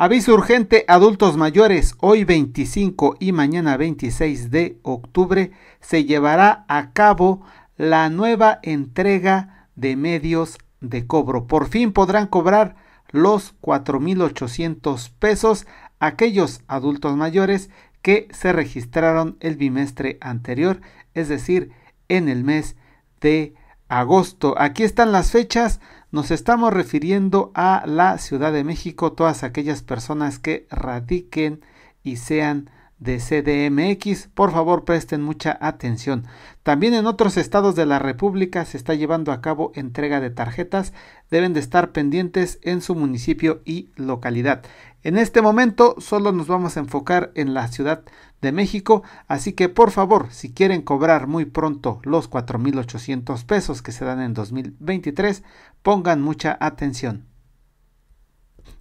Aviso urgente, adultos mayores, hoy 25 y mañana 26 de octubre se llevará a cabo la nueva entrega de medios de cobro. Por fin podrán cobrar los 4.800 pesos aquellos adultos mayores que se registraron el bimestre anterior, es decir, en el mes de agosto. Aquí están las fechas nos estamos refiriendo a la Ciudad de México, todas aquellas personas que radiquen y sean de CDMX, por favor presten mucha atención. También en otros estados de la República se está llevando a cabo entrega de tarjetas, deben de estar pendientes en su municipio y localidad. En este momento solo nos vamos a enfocar en la Ciudad de México, así que por favor, si quieren cobrar muy pronto los 4.800 pesos que se dan en 2023, pongan mucha atención.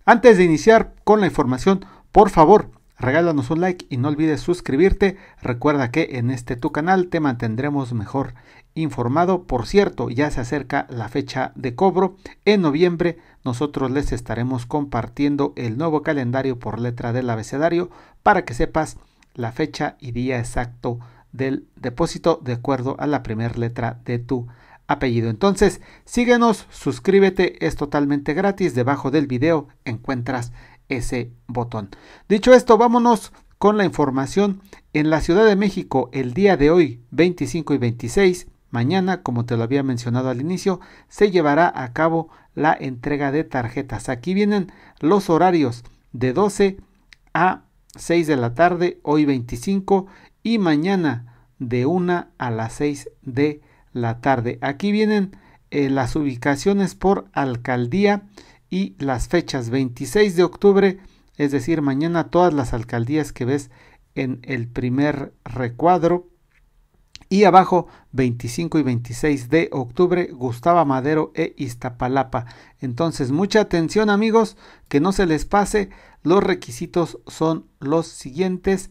Antes de iniciar con la información, por favor, Regálanos un like y no olvides suscribirte. Recuerda que en este tu canal te mantendremos mejor informado. Por cierto, ya se acerca la fecha de cobro. En noviembre nosotros les estaremos compartiendo el nuevo calendario por letra del abecedario para que sepas la fecha y día exacto del depósito de acuerdo a la primera letra de tu apellido. Entonces, síguenos, suscríbete, es totalmente gratis. Debajo del video encuentras ese botón. Dicho esto, vámonos con la información. En la Ciudad de México, el día de hoy, 25 y 26, mañana, como te lo había mencionado al inicio, se llevará a cabo la entrega de tarjetas. Aquí vienen los horarios de 12 a 6 de la tarde, hoy 25, y mañana de 1 a las 6 de la tarde. Aquí vienen eh, las ubicaciones por alcaldía y las fechas 26 de octubre, es decir, mañana todas las alcaldías que ves en el primer recuadro. Y abajo, 25 y 26 de octubre, Gustavo Madero e Iztapalapa. Entonces, mucha atención amigos, que no se les pase. Los requisitos son los siguientes.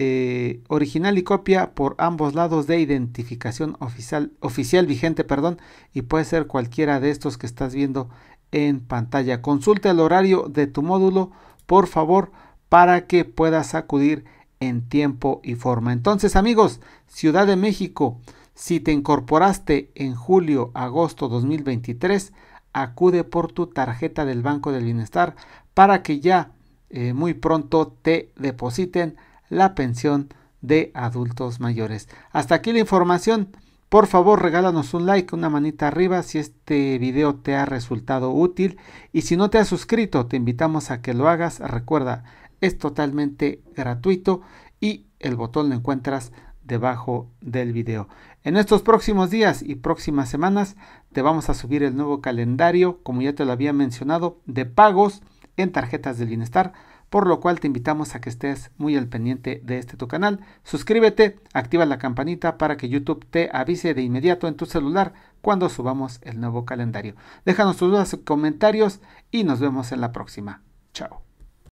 Eh, original y copia por ambos lados de identificación oficial, oficial vigente, perdón, y puede ser cualquiera de estos que estás viendo en pantalla. Consulta el horario de tu módulo, por favor, para que puedas acudir en tiempo y forma. Entonces, amigos, Ciudad de México, si te incorporaste en julio-agosto 2023, acude por tu tarjeta del Banco del Bienestar para que ya eh, muy pronto te depositen la pensión de adultos mayores. Hasta aquí la información. Por favor, regálanos un like, una manita arriba si este video te ha resultado útil. Y si no te has suscrito, te invitamos a que lo hagas. Recuerda, es totalmente gratuito y el botón lo encuentras debajo del video. En estos próximos días y próximas semanas te vamos a subir el nuevo calendario, como ya te lo había mencionado, de pagos en tarjetas del bienestar por lo cual te invitamos a que estés muy al pendiente de este tu canal. Suscríbete, activa la campanita para que YouTube te avise de inmediato en tu celular cuando subamos el nuevo calendario. Déjanos tus dudas y comentarios y nos vemos en la próxima. Chao.